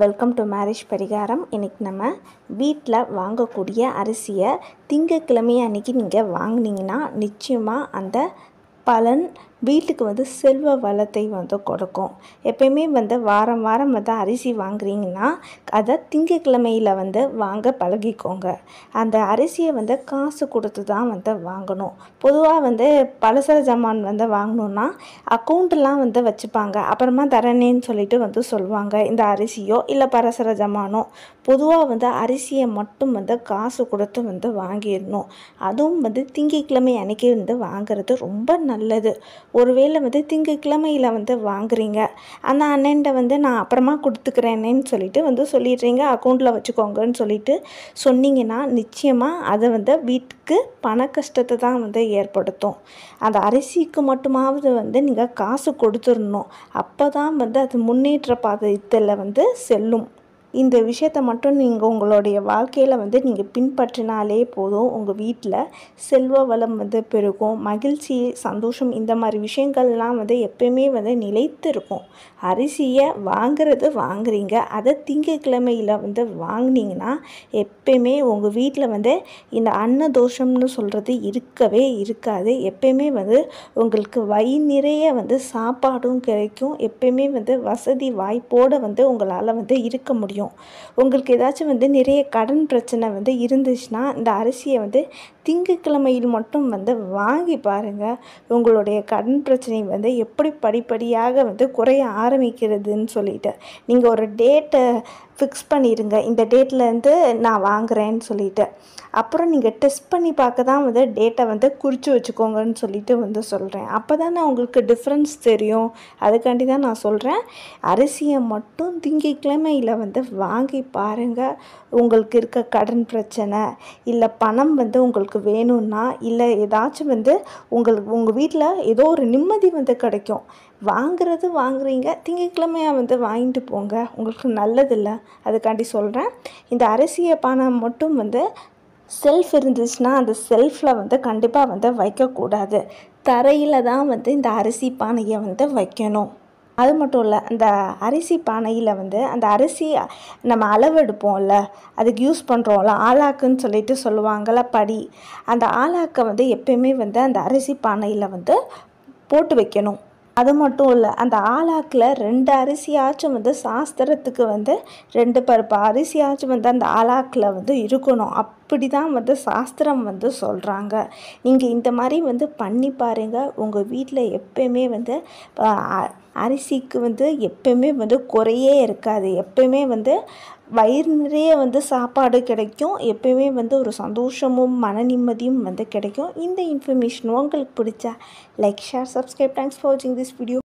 welcome to marriage பரிகாரம் இன்னைக்கு நம்ம வீட்டில் வாங்கக்கூடிய அரிசியை திங்கக்கிழமை அன்றைக்கி நீங்கள் வாங்கினீங்கன்னா நிச்சயமாக அந்த பலன் வீட்டுக்கு வந்து செல்வ வளத்தை வந்து கொடுக்கும் எப்பயுமே வந்து வாரம் வாரம் வந்து அரிசி வாங்குறீங்கன்னா அதை திங்கக்கிழமையில் வந்து வாங்க பழகிக்கோங்க அந்த அரிசியை வந்து காசு கொடுத்து தான் வந்து வாங்கணும் பொதுவாக வந்து பலசர ஜமான் வந்து வாங்கணுன்னா அக்கௌண்ட்டெலாம் வந்து வச்சுப்பாங்க அப்புறமா தரணேன்னு சொல்லிட்டு வந்து சொல்லுவாங்க இந்த அரிசியோ இல்லை பரசர ஜமானோ பொதுவாக வந்து அரிசியை மட்டும் வந்து காசு கொடுத்து வந்து வாங்கிடணும் அதுவும் வந்து திங்கக்கிழமை அன்னைக்கு வந்து வாங்குறது ரொம்ப நல்லது ஒருவேளை வந்து திங்கக்கிழமையில் வந்து வாங்குறீங்க அந்த அண்ணன்ட்ட வந்து நான் அப்புறமா கொடுத்துக்கிறேன்னு சொல்லிட்டு வந்து சொல்லிடுறீங்க அக்கௌண்ட்டில் வச்சுக்கோங்கன்னு சொல்லிட்டு சொன்னீங்கன்னா நிச்சயமாக அதை வந்து வீட்டுக்கு பண கஷ்டத்தை தான் வந்து ஏற்படுத்தும் அந்த அரிசிக்கு மட்டுமாவது வந்து நீங்கள் காசு கொடுத்துடணும் அப்போ தான் வந்து அது முன்னேற்ற பாதத்தில் வந்து செல்லும் இந்த விஷயத்தை மட்டும் நீங்கள் உங்களுடைய வாழ்க்கையில் வந்து நீங்கள் பின்பற்றினாலே போதும் உங்கள் வீட்டில் செல்வ வளம் வந்து பெருகும் மகிழ்ச்சி சந்தோஷம் இந்த மாதிரி விஷயங்கள்லாம் வந்து எப்பயுமே வந்து நிலைத்து இருக்கும் அரிசியை வாங்கிறது வாங்குறீங்க அதை திங்கக்கிழமையில் வந்து வாங்கினீங்கன்னா எப்பயுமே உங்கள் வீட்டில் வந்து இந்த அன்னதோஷம்னு சொல்கிறது இருக்கவே இருக்காது எப்பயுமே வந்து உங்களுக்கு வயி நிறைய வந்து சாப்பாடும் கிடைக்கும் எப்பயுமே வந்து வசதி வாய்ப்போடு வந்து உங்களால் வந்து இருக்க முடியும் முடியும் உங்களுக்கு ஏதாச்சும் வந்து நிறைய கடன் பிரச்சனை வந்து இருந்துச்சுன்னா இந்த அரிசியை வந்து திங்கக்கிழமையில் மட்டும் வந்து வாங்கி பாருங்கள் உங்களுடைய கடன் பிரச்சனை வந்து எப்படி படிப்படியாக வந்து குறைய ஆரம்பிக்கிறதுன்னு சொல்லிட்டு நீங்கள் ஒரு டேட்டை ஃபிக்ஸ் பண்ணிடுங்க இந்த டேட்லேருந்து நான் வாங்குகிறேன்னு சொல்லிட்டு அப்புறம் நீங்கள் டெஸ்ட் பண்ணி பார்க்க தான் வந்து டேட்டை வந்து குறித்து வச்சுக்கோங்கன்னு சொல்லிட்டு வந்து சொல்கிறேன் அப்போ தான் நான் உங்களுக்கு டிஃப்ரென்ஸ் தெரியும் அதுக்காண்டி தான் நான் சொல்கிறேன் அரிசியை மட்டும் திங்கக்கிழமையில் வந்து வாங்கி பாருங்கள் உங்களுக்கு இருக்க கடன் பிரச்சனை இல்லை பணம் வந்து உங்களுக்கு வேணும்னா இல்லை ஏதாச்சும் வந்து உங்களுக்கு உங்கள் வீட்டில் ஏதோ ஒரு நிம்மதி வந்து கிடைக்கும் வாங்குறது வாங்குறீங்க திங்கக்கிழமையாக வந்து வாங்கிட்டு போங்க உங்களுக்கு நல்லதில்லை அதுக்காண்டி சொல்கிறேன் இந்த அரிசியை பானை மட்டும் வந்து செல்ஃப் இருந்துச்சுன்னா அந்த செல்ஃபில் வந்து கண்டிப்பாக வந்து வைக்கக்கூடாது தரையில் தான் வந்து இந்த அரிசி பானையை வந்து வைக்கணும் அது மட்டும் இல்லை அந்த அரிசி பானையில் வந்து அந்த அரிசி நம்ம அளவெடுப்போம்ல அதுக்கு யூஸ் பண்ணுறோம்ல ஆலாக்குன்னு சொல்லிட்டு சொல்லுவாங்கள படி அந்த ஆலாக்கை வந்து எப்பயுமே வந்து அந்த அரிசி பானையில் வந்து போட்டு வைக்கணும் அது மட்டும் இல்லை அந்த ஆலாக்கில் ரெண்டு அரிசியாச்சும் வந்து சாஸ்திரத்துக்கு வந்து ரெண்டு பருப்பு அரிசியாச்சும் வந்து அந்த ஆலாக்கில் வந்து இருக்கணும் அப்படி தான் வந்து சாஸ்திரம் வந்து சொல்கிறாங்க நீங்கள் இந்த மாதிரி வந்து பண்ணி பாருங்கள் உங்கள் வீட்டில் எப்பயுமே வந்து அரிசிக்கு வந்து எப்பயுமே வந்து குறையே இருக்காது எப்பயுமே வந்து வயிறு நிறைய வந்து சாப்பாடு கிடைக்கும் எப்பயுமே வந்து ஒரு சந்தோஷமும் மன நிம்மதியும் வந்து கிடைக்கும் இந்த இன்ஃபர்மேஷன் உங்களுக்கு பிடிச்சா like share subscribe thanks for வாட்சிங் திஸ் வீடியோ